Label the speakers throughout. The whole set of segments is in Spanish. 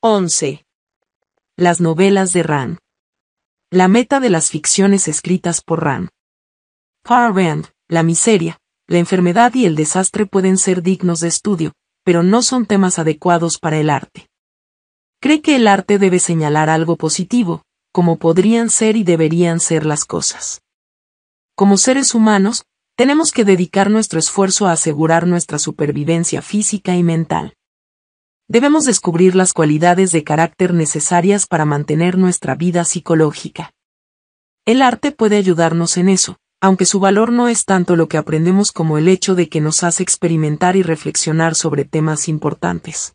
Speaker 1: 11. Las novelas de Rand. La meta de las ficciones escritas por Rand. Far Rand, la miseria, la enfermedad y el desastre pueden ser dignos de estudio, pero no son temas adecuados para el arte. Cree que el arte debe señalar algo positivo, como podrían ser y deberían ser las cosas. Como seres humanos, tenemos que dedicar nuestro esfuerzo a asegurar nuestra supervivencia física y mental debemos descubrir las cualidades de carácter necesarias para mantener nuestra vida psicológica. El arte puede ayudarnos en eso, aunque su valor no es tanto lo que aprendemos como el hecho de que nos hace experimentar y reflexionar sobre temas importantes.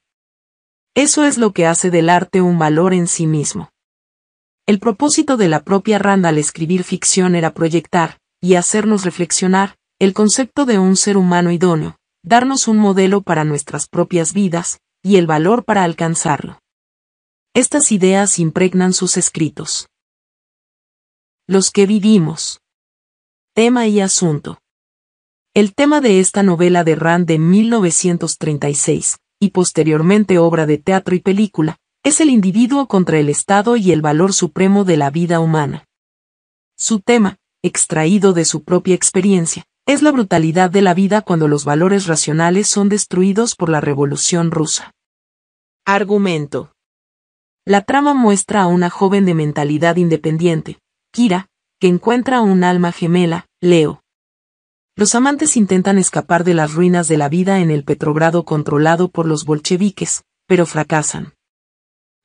Speaker 1: Eso es lo que hace del arte un valor en sí mismo. El propósito de la propia Randa al escribir ficción era proyectar, y hacernos reflexionar, el concepto de un ser humano idóneo, darnos un modelo para nuestras propias vidas, y el valor para alcanzarlo. Estas ideas impregnan sus escritos. Los que vivimos. Tema y asunto. El tema de esta novela de Rand de 1936, y posteriormente obra de teatro y película, es el individuo contra el Estado y el valor supremo de la vida humana. Su tema, extraído de su propia experiencia, es la brutalidad de la vida cuando los valores racionales son destruidos por la Revolución rusa. Argumento. La trama muestra a una joven de mentalidad independiente, Kira, que encuentra un alma gemela, Leo. Los amantes intentan escapar de las ruinas de la vida en el Petrogrado controlado por los bolcheviques, pero fracasan.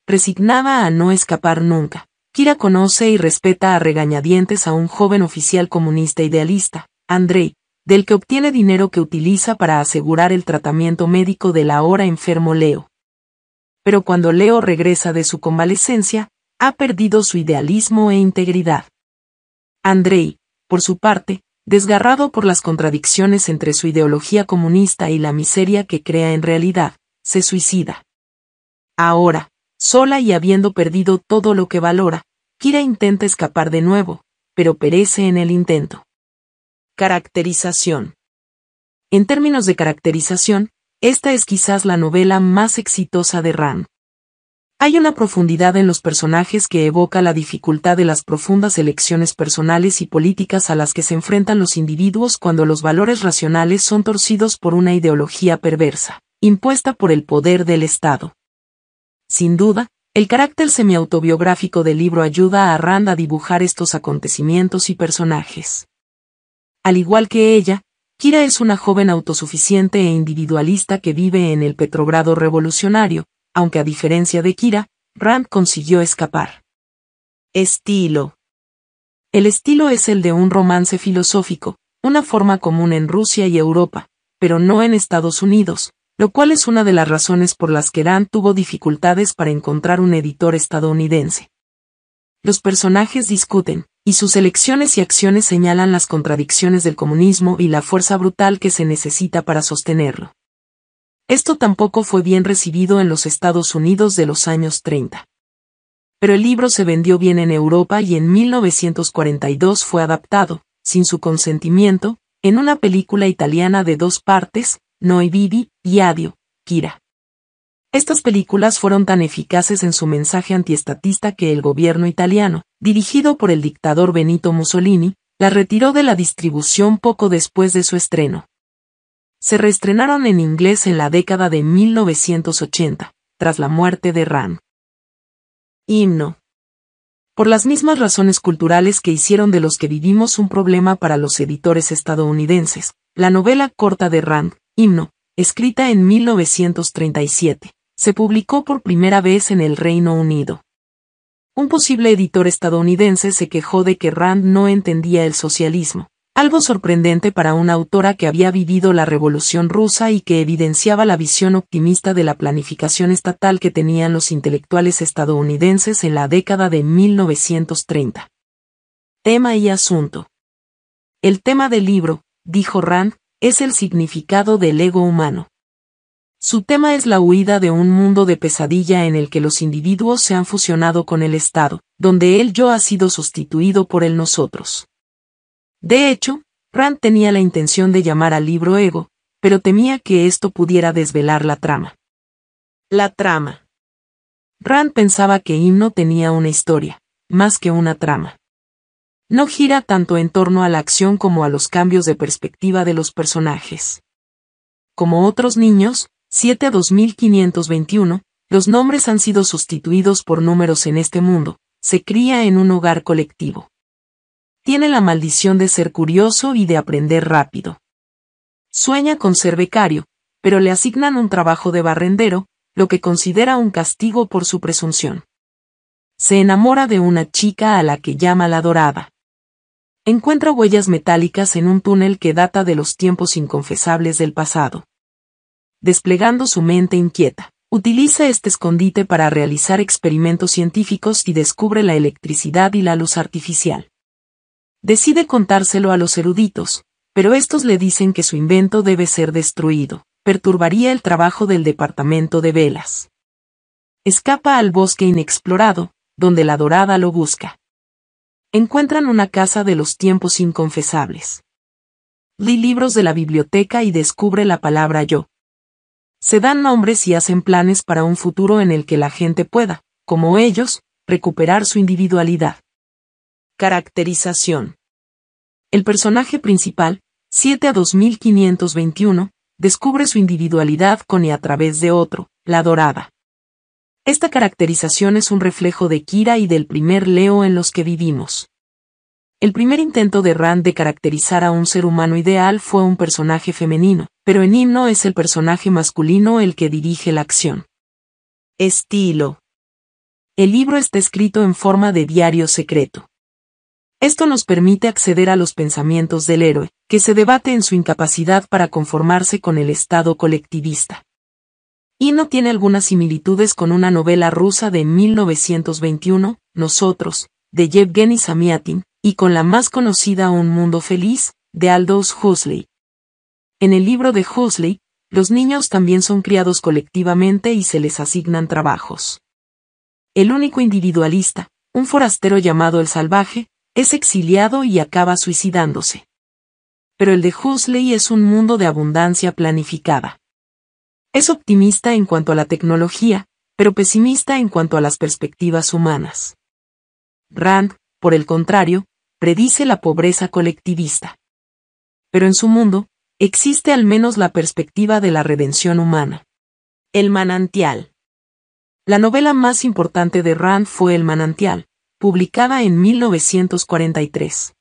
Speaker 1: Resignada a no escapar nunca, Kira conoce y respeta a regañadientes a un joven oficial comunista idealista, Andrei, del que obtiene dinero que utiliza para asegurar el tratamiento médico del ahora enfermo Leo pero cuando Leo regresa de su convalecencia, ha perdido su idealismo e integridad. Andrei, por su parte, desgarrado por las contradicciones entre su ideología comunista y la miseria que crea en realidad, se suicida. Ahora, sola y habiendo perdido todo lo que valora, Kira intenta escapar de nuevo, pero perece en el intento. Caracterización. En términos de caracterización, esta es quizás la novela más exitosa de Rand. Hay una profundidad en los personajes que evoca la dificultad de las profundas elecciones personales y políticas a las que se enfrentan los individuos cuando los valores racionales son torcidos por una ideología perversa, impuesta por el poder del Estado. Sin duda, el carácter semiautobiográfico del libro ayuda a Rand a dibujar estos acontecimientos y personajes. Al igual que ella, Kira es una joven autosuficiente e individualista que vive en el Petrogrado revolucionario, aunque a diferencia de Kira, Rand consiguió escapar. Estilo. El estilo es el de un romance filosófico, una forma común en Rusia y Europa, pero no en Estados Unidos, lo cual es una de las razones por las que Rand tuvo dificultades para encontrar un editor estadounidense. Los personajes discuten, y sus elecciones y acciones señalan las contradicciones del comunismo y la fuerza brutal que se necesita para sostenerlo. Esto tampoco fue bien recibido en los Estados Unidos de los años 30. Pero el libro se vendió bien en Europa y en 1942 fue adaptado, sin su consentimiento, en una película italiana de dos partes, Noi Vivi y Adio, Kira. Estas películas fueron tan eficaces en su mensaje antiestatista que el gobierno italiano, dirigido por el dictador Benito Mussolini, la retiró de la distribución poco después de su estreno. Se reestrenaron en inglés en la década de 1980, tras la muerte de Rand. Himno. Por las mismas razones culturales que hicieron de los que vivimos un problema para los editores estadounidenses, la novela corta de Rand, Himno, escrita en 1937, se publicó por primera vez en el Reino Unido. Un posible editor estadounidense se quejó de que Rand no entendía el socialismo, algo sorprendente para una autora que había vivido la Revolución rusa y que evidenciaba la visión optimista de la planificación estatal que tenían los intelectuales estadounidenses en la década de 1930. Tema y asunto. El tema del libro, dijo Rand, es el significado del ego humano. Su tema es la huida de un mundo de pesadilla en el que los individuos se han fusionado con el Estado, donde el yo ha sido sustituido por el nosotros. De hecho, Rand tenía la intención de llamar al libro Ego, pero temía que esto pudiera desvelar la trama. La trama. Rand pensaba que Himno tenía una historia, más que una trama. No gira tanto en torno a la acción como a los cambios de perspectiva de los personajes. Como otros niños, 7 a 2521, los nombres han sido sustituidos por números en este mundo, se cría en un hogar colectivo. Tiene la maldición de ser curioso y de aprender rápido. Sueña con ser becario, pero le asignan un trabajo de barrendero, lo que considera un castigo por su presunción. Se enamora de una chica a la que llama la dorada. Encuentra huellas metálicas en un túnel que data de los tiempos inconfesables del pasado desplegando su mente inquieta. Utiliza este escondite para realizar experimentos científicos y descubre la electricidad y la luz artificial. Decide contárselo a los eruditos, pero estos le dicen que su invento debe ser destruido, perturbaría el trabajo del departamento de velas. Escapa al bosque inexplorado, donde la dorada lo busca. Encuentran una casa de los tiempos inconfesables. Lee libros de la biblioteca y descubre la palabra yo, se dan nombres y hacen planes para un futuro en el que la gente pueda, como ellos, recuperar su individualidad. Caracterización. El personaje principal, 7 a 2521, descubre su individualidad con y a través de otro, la dorada. Esta caracterización es un reflejo de Kira y del primer Leo en los que vivimos. El primer intento de Rand de caracterizar a un ser humano ideal fue un personaje femenino, pero en himno es el personaje masculino el que dirige la acción. Estilo. El libro está escrito en forma de diario secreto. Esto nos permite acceder a los pensamientos del héroe, que se debate en su incapacidad para conformarse con el Estado colectivista. Y tiene algunas similitudes con una novela rusa de 1921, Nosotros, de Yevgeny Samiatin, y con la más conocida Un Mundo Feliz, de Aldous Huxley, en el libro de Huxley, los niños también son criados colectivamente y se les asignan trabajos. El único individualista, un forastero llamado el salvaje, es exiliado y acaba suicidándose. Pero el de Huxley es un mundo de abundancia planificada. Es optimista en cuanto a la tecnología, pero pesimista en cuanto a las perspectivas humanas. Rand, por el contrario, predice la pobreza colectivista. Pero en su mundo, existe al menos la perspectiva de la redención humana. El manantial. La novela más importante de Rand fue El manantial, publicada en 1943.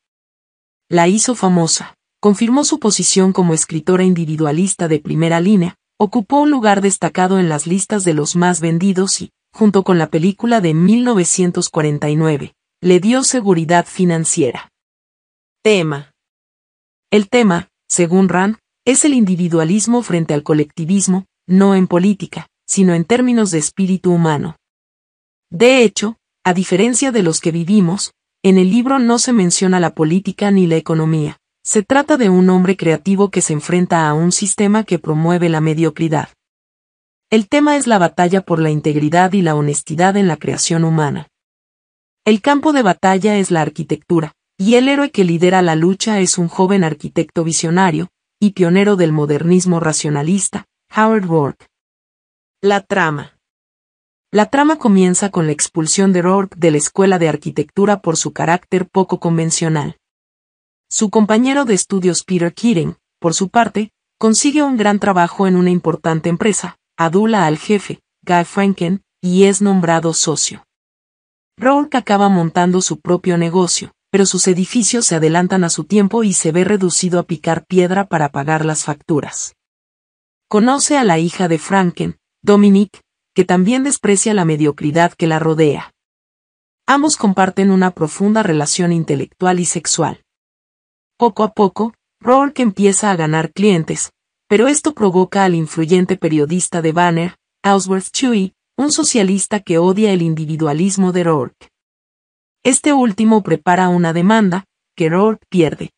Speaker 1: La hizo famosa, confirmó su posición como escritora individualista de primera línea, ocupó un lugar destacado en las listas de los más vendidos y, junto con la película de 1949, le dio seguridad financiera. Tema. El tema, según Rand, es el individualismo frente al colectivismo, no en política, sino en términos de espíritu humano. De hecho, a diferencia de los que vivimos, en el libro no se menciona la política ni la economía. Se trata de un hombre creativo que se enfrenta a un sistema que promueve la mediocridad. El tema es la batalla por la integridad y la honestidad en la creación humana. El campo de batalla es la arquitectura, y el héroe que lidera la lucha es un joven arquitecto visionario y pionero del modernismo racionalista, Howard Rourke. La trama. La trama comienza con la expulsión de Rourke de la Escuela de Arquitectura por su carácter poco convencional. Su compañero de estudios Peter Keating, por su parte, consigue un gran trabajo en una importante empresa, adula al jefe, Guy Franken, y es nombrado socio. Rourke acaba montando su propio negocio, pero sus edificios se adelantan a su tiempo y se ve reducido a picar piedra para pagar las facturas. Conoce a la hija de Franken, Dominique, que también desprecia la mediocridad que la rodea. Ambos comparten una profunda relación intelectual y sexual. Poco a poco, Rourke empieza a ganar clientes, pero esto provoca al influyente periodista de Banner, Ausworth Chewy, un socialista que odia el individualismo de Rourke. Este último prepara una demanda, que Rourke pierde.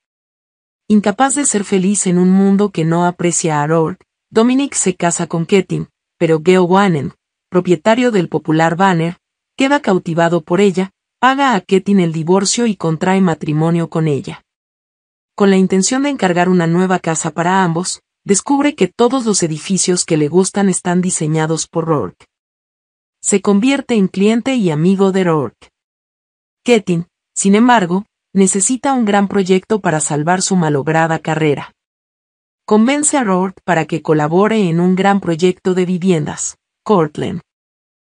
Speaker 1: Incapaz de ser feliz en un mundo que no aprecia a Rourke, Dominic se casa con Ketting, pero Geo Wannen, propietario del popular Banner, queda cautivado por ella, paga a Ketting el divorcio y contrae matrimonio con ella. Con la intención de encargar una nueva casa para ambos, descubre que todos los edificios que le gustan están diseñados por Rourke. Se convierte en cliente y amigo de Rourke. Ketin, sin embargo, necesita un gran proyecto para salvar su malograda carrera. Convence a Rourke para que colabore en un gran proyecto de viviendas, Cortland.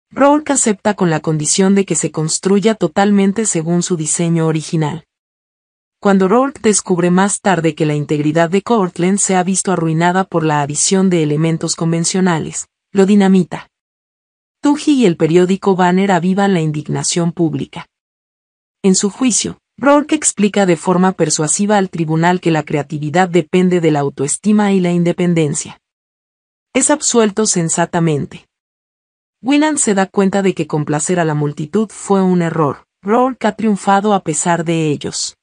Speaker 1: Rourke acepta con la condición de que se construya totalmente según su diseño original. Cuando Rourke descubre más tarde que la integridad de Cortland se ha visto arruinada por la adición de elementos convencionales, lo dinamita. Tuji y el periódico Banner avivan la indignación pública. En su juicio, Rourke explica de forma persuasiva al tribunal que la creatividad depende de la autoestima y la independencia. Es absuelto sensatamente. wynan se da cuenta de que complacer a la multitud fue un error. Rourke ha triunfado a pesar de ellos.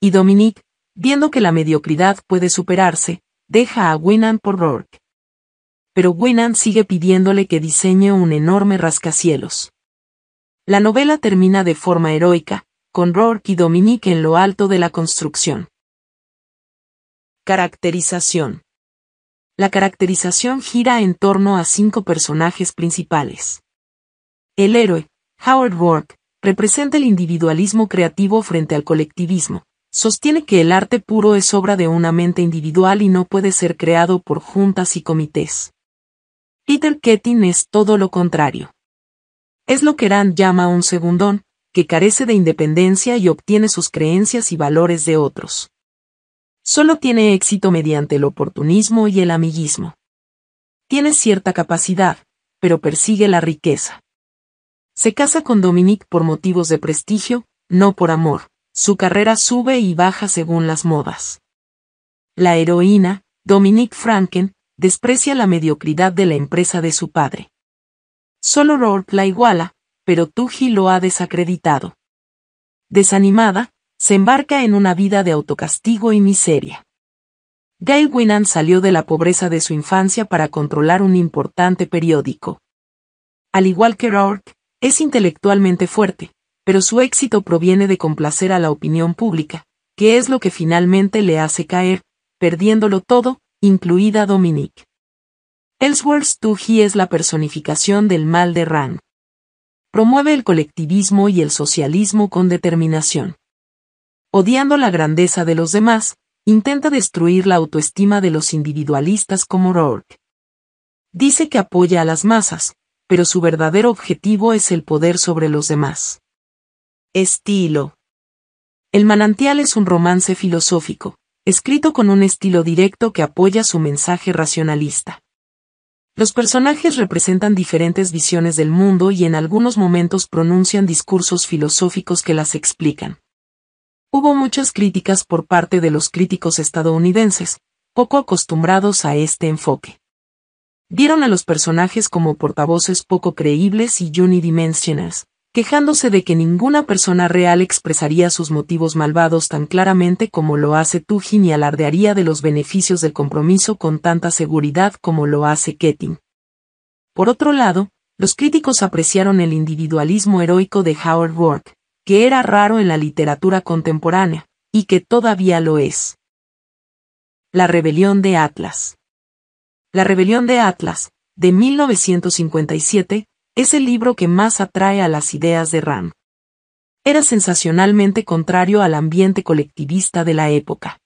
Speaker 1: Y Dominique, viendo que la mediocridad puede superarse, deja a wynan por Rourke. Pero wynan sigue pidiéndole que diseñe un enorme rascacielos. La novela termina de forma heroica, con Rourke y Dominique en lo alto de la construcción. Caracterización. La caracterización gira en torno a cinco personajes principales. El héroe, Howard Rourke, representa el individualismo creativo frente al colectivismo. Sostiene que el arte puro es obra de una mente individual y no puede ser creado por juntas y comités. Peter Ketting es todo lo contrario. Es lo que Rand llama un segundón, que carece de independencia y obtiene sus creencias y valores de otros. Solo tiene éxito mediante el oportunismo y el amiguismo. Tiene cierta capacidad, pero persigue la riqueza. Se casa con Dominique por motivos de prestigio, no por amor. Su carrera sube y baja según las modas. La heroína, Dominique Franken, desprecia la mediocridad de la empresa de su padre. Solo Rourke la iguala, pero Tuji lo ha desacreditado. Desanimada, se embarca en una vida de autocastigo y miseria. Gail Winnan salió de la pobreza de su infancia para controlar un importante periódico. Al igual que Rourke, es intelectualmente fuerte, pero su éxito proviene de complacer a la opinión pública, que es lo que finalmente le hace caer, perdiéndolo todo, incluida Dominique. Ellsworth g es la personificación del mal de Rand. Promueve el colectivismo y el socialismo con determinación. Odiando la grandeza de los demás, intenta destruir la autoestima de los individualistas como Rourke. Dice que apoya a las masas, pero su verdadero objetivo es el poder sobre los demás. Estilo. El manantial es un romance filosófico, escrito con un estilo directo que apoya su mensaje racionalista. Los personajes representan diferentes visiones del mundo y en algunos momentos pronuncian discursos filosóficos que las explican. Hubo muchas críticas por parte de los críticos estadounidenses, poco acostumbrados a este enfoque. Dieron a los personajes como portavoces poco creíbles y unidimensionales, quejándose de que ninguna persona real expresaría sus motivos malvados tan claramente como lo hace Tugin y alardearía de los beneficios del compromiso con tanta seguridad como lo hace Ketting. Por otro lado, los críticos apreciaron el individualismo heroico de Howard work, que era raro en la literatura contemporánea, y que todavía lo es. La rebelión de Atlas. La rebelión de Atlas, de 1957, es el libro que más atrae a las ideas de Rand. Era sensacionalmente contrario al ambiente colectivista de la época.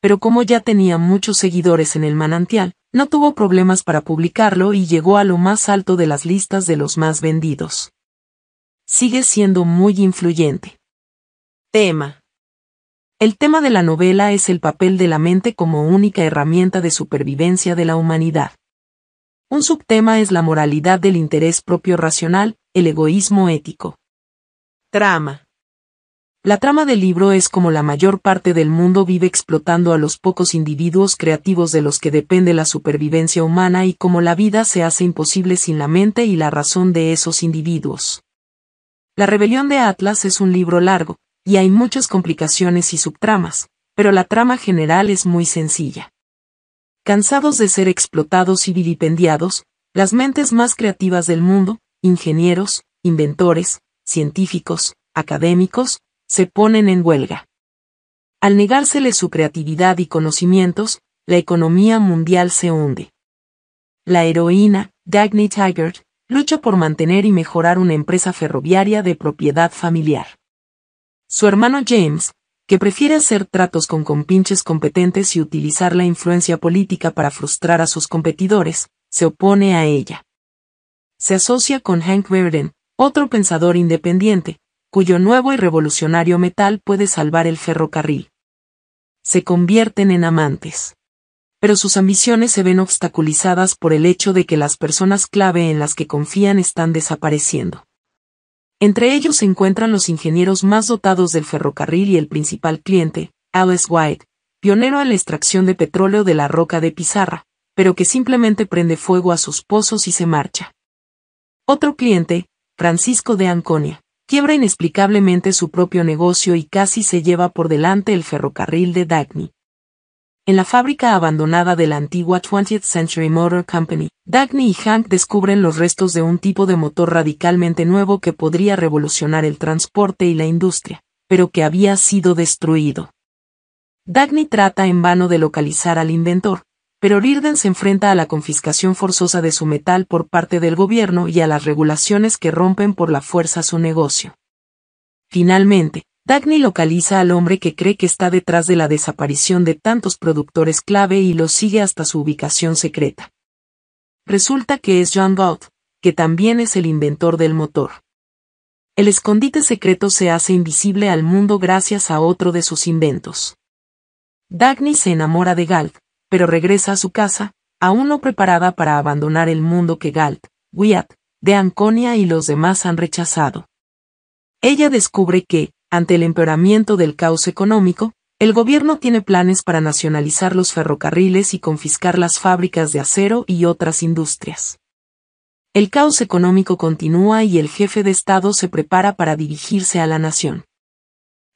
Speaker 1: Pero como ya tenía muchos seguidores en el manantial, no tuvo problemas para publicarlo y llegó a lo más alto de las listas de los más vendidos. Sigue siendo muy influyente. Tema. El tema de la novela es el papel de la mente como única herramienta de supervivencia de la humanidad. Un subtema es la moralidad del interés propio racional, el egoísmo ético. Trama. La trama del libro es como la mayor parte del mundo vive explotando a los pocos individuos creativos de los que depende la supervivencia humana y como la vida se hace imposible sin la mente y la razón de esos individuos. La rebelión de Atlas es un libro largo, y hay muchas complicaciones y subtramas, pero la trama general es muy sencilla. Cansados de ser explotados y vilipendiados, las mentes más creativas del mundo, ingenieros, inventores, científicos, académicos, se ponen en huelga. Al negársele su creatividad y conocimientos, la economía mundial se hunde. La heroína, Dagny Taggart, lucha por mantener y mejorar una empresa ferroviaria de propiedad familiar. Su hermano James, que prefiere hacer tratos con compinches competentes y utilizar la influencia política para frustrar a sus competidores, se opone a ella. Se asocia con Hank Verden, otro pensador independiente, cuyo nuevo y revolucionario metal puede salvar el ferrocarril. Se convierten en amantes. Pero sus ambiciones se ven obstaculizadas por el hecho de que las personas clave en las que confían están desapareciendo. Entre ellos se encuentran los ingenieros más dotados del ferrocarril y el principal cliente, Alice White, pionero en la extracción de petróleo de la roca de pizarra, pero que simplemente prende fuego a sus pozos y se marcha. Otro cliente, Francisco de Anconia, quiebra inexplicablemente su propio negocio y casi se lleva por delante el ferrocarril de Dagny. En la fábrica abandonada de la antigua 20th Century Motor Company, Dagny y Hank descubren los restos de un tipo de motor radicalmente nuevo que podría revolucionar el transporte y la industria, pero que había sido destruido. Dagny trata en vano de localizar al inventor, pero Rirden se enfrenta a la confiscación forzosa de su metal por parte del gobierno y a las regulaciones que rompen por la fuerza su negocio. Finalmente, Dagny localiza al hombre que cree que está detrás de la desaparición de tantos productores clave y lo sigue hasta su ubicación secreta. Resulta que es John Galt, que también es el inventor del motor. El escondite secreto se hace invisible al mundo gracias a otro de sus inventos. Dagny se enamora de Galt, pero regresa a su casa, aún no preparada para abandonar el mundo que Galt, Wyatt, de Anconia y los demás han rechazado. Ella descubre que, ante el empeoramiento del caos económico, el gobierno tiene planes para nacionalizar los ferrocarriles y confiscar las fábricas de acero y otras industrias. El caos económico continúa y el jefe de Estado se prepara para dirigirse a la nación.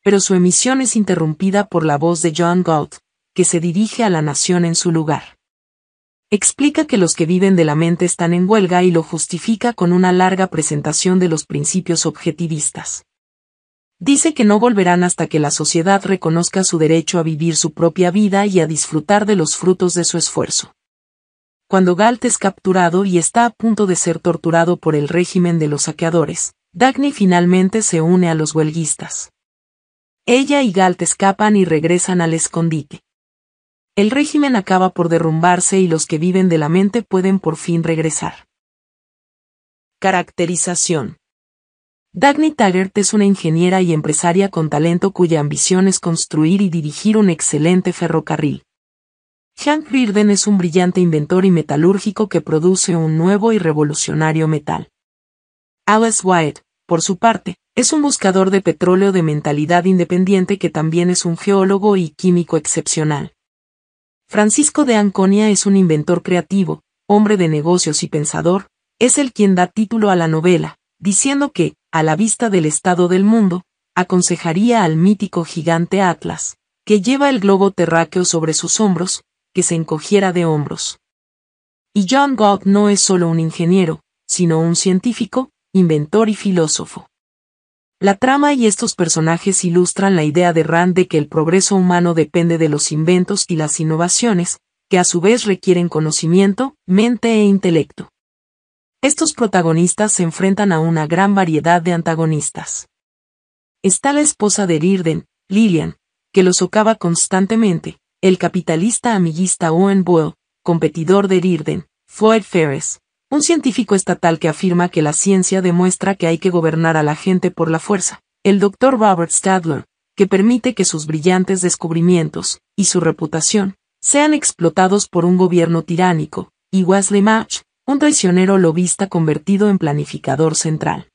Speaker 1: Pero su emisión es interrumpida por la voz de John Galt, que se dirige a la nación en su lugar. Explica que los que viven de la mente están en huelga y lo justifica con una larga presentación de los principios objetivistas. Dice que no volverán hasta que la sociedad reconozca su derecho a vivir su propia vida y a disfrutar de los frutos de su esfuerzo. Cuando Galt es capturado y está a punto de ser torturado por el régimen de los saqueadores, Dagny finalmente se une a los huelguistas. Ella y Galt escapan y regresan al escondite. El régimen acaba por derrumbarse y los que viven de la mente pueden por fin regresar. Caracterización. Dagny Taggart es una ingeniera y empresaria con talento cuya ambición es construir y dirigir un excelente ferrocarril. Hank Reardon es un brillante inventor y metalúrgico que produce un nuevo y revolucionario metal. Alice Wyatt, por su parte, es un buscador de petróleo de mentalidad independiente que también es un geólogo y químico excepcional. Francisco de Anconia es un inventor creativo, hombre de negocios y pensador, es el quien da título a la novela, diciendo que, a la vista del estado del mundo, aconsejaría al mítico gigante Atlas, que lleva el globo terráqueo sobre sus hombros, que se encogiera de hombros. Y John Galt no es solo un ingeniero, sino un científico, inventor y filósofo. La trama y estos personajes ilustran la idea de Rand de que el progreso humano depende de los inventos y las innovaciones, que a su vez requieren conocimiento, mente e intelecto. Estos protagonistas se enfrentan a una gran variedad de antagonistas. Está la esposa de Irden, Lillian, que lo socava constantemente, el capitalista amiguista Owen Boyle, competidor de Irden; Floyd Ferris, un científico estatal que afirma que la ciencia demuestra que hay que gobernar a la gente por la fuerza, el doctor Robert Stadler, que permite que sus brillantes descubrimientos, y su reputación, sean explotados por un gobierno tiránico, y Wesley Match, un traicionero lobista convertido en planificador central.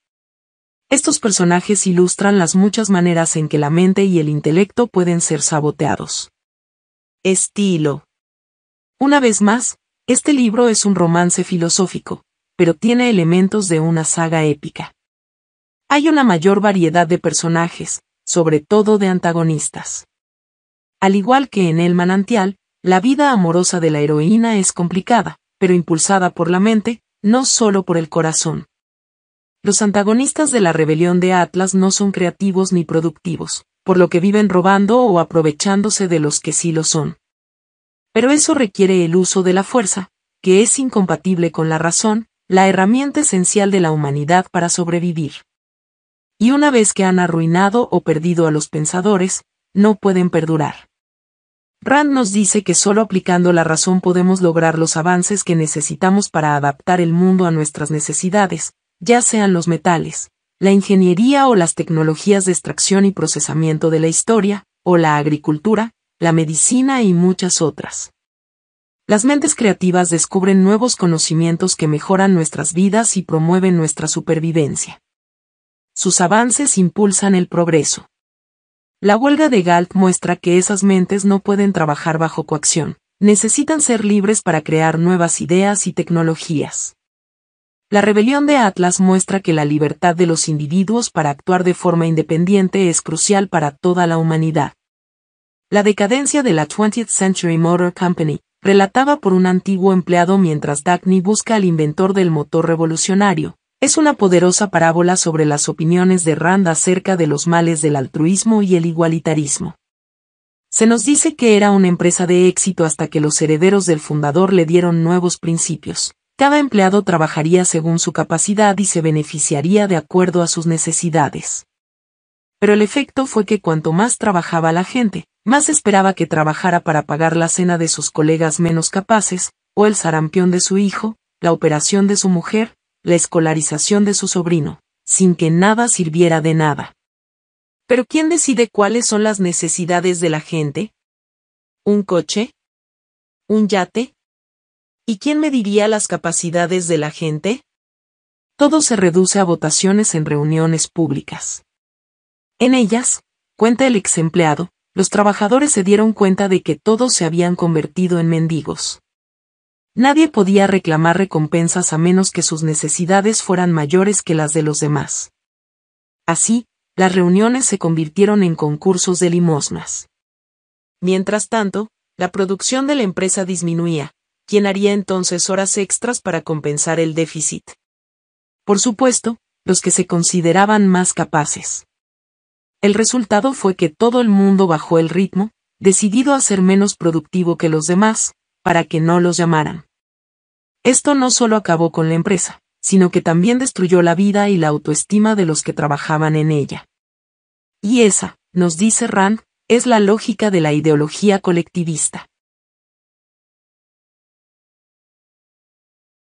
Speaker 1: Estos personajes ilustran las muchas maneras en que la mente y el intelecto pueden ser saboteados. Estilo. Una vez más, este libro es un romance filosófico, pero tiene elementos de una saga épica. Hay una mayor variedad de personajes, sobre todo de antagonistas. Al igual que en El manantial, la vida amorosa de la heroína es complicada, pero impulsada por la mente, no solo por el corazón. Los antagonistas de la rebelión de Atlas no son creativos ni productivos, por lo que viven robando o aprovechándose de los que sí lo son. Pero eso requiere el uso de la fuerza, que es incompatible con la razón, la herramienta esencial de la humanidad para sobrevivir. Y una vez que han arruinado o perdido a los pensadores, no pueden perdurar. Rand nos dice que solo aplicando la razón podemos lograr los avances que necesitamos para adaptar el mundo a nuestras necesidades, ya sean los metales, la ingeniería o las tecnologías de extracción y procesamiento de la historia, o la agricultura, la medicina y muchas otras. Las mentes creativas descubren nuevos conocimientos que mejoran nuestras vidas y promueven nuestra supervivencia. Sus avances impulsan el progreso. La huelga de Galt muestra que esas mentes no pueden trabajar bajo coacción, necesitan ser libres para crear nuevas ideas y tecnologías. La rebelión de Atlas muestra que la libertad de los individuos para actuar de forma independiente es crucial para toda la humanidad. La decadencia de la 20th Century Motor Company, relataba por un antiguo empleado mientras Dagny busca al inventor del motor revolucionario, es una poderosa parábola sobre las opiniones de Rand acerca de los males del altruismo y el igualitarismo. Se nos dice que era una empresa de éxito hasta que los herederos del fundador le dieron nuevos principios. Cada empleado trabajaría según su capacidad y se beneficiaría de acuerdo a sus necesidades. Pero el efecto fue que cuanto más trabajaba la gente, más esperaba que trabajara para pagar la cena de sus colegas menos capaces, o el sarampión de su hijo, la operación de su mujer, la escolarización de su sobrino, sin que nada sirviera de nada. Pero ¿quién decide cuáles son las necesidades de la gente? ¿Un coche? ¿Un yate? ¿Y quién mediría las capacidades de la gente? Todo se reduce a votaciones en reuniones públicas. En ellas, cuenta el ex empleado, los trabajadores se dieron cuenta de que todos se habían convertido en mendigos. Nadie podía reclamar recompensas a menos que sus necesidades fueran mayores que las de los demás. Así, las reuniones se convirtieron en concursos de limosnas. Mientras tanto, la producción de la empresa disminuía, ¿Quién haría entonces horas extras para compensar el déficit. Por supuesto, los que se consideraban más capaces. El resultado fue que todo el mundo bajó el ritmo, decidido a ser menos productivo que los demás, para que no los llamaran. Esto no solo acabó con la empresa, sino que también destruyó la vida y la autoestima de los que trabajaban en ella. Y esa, nos dice Rand, es la lógica de la ideología colectivista.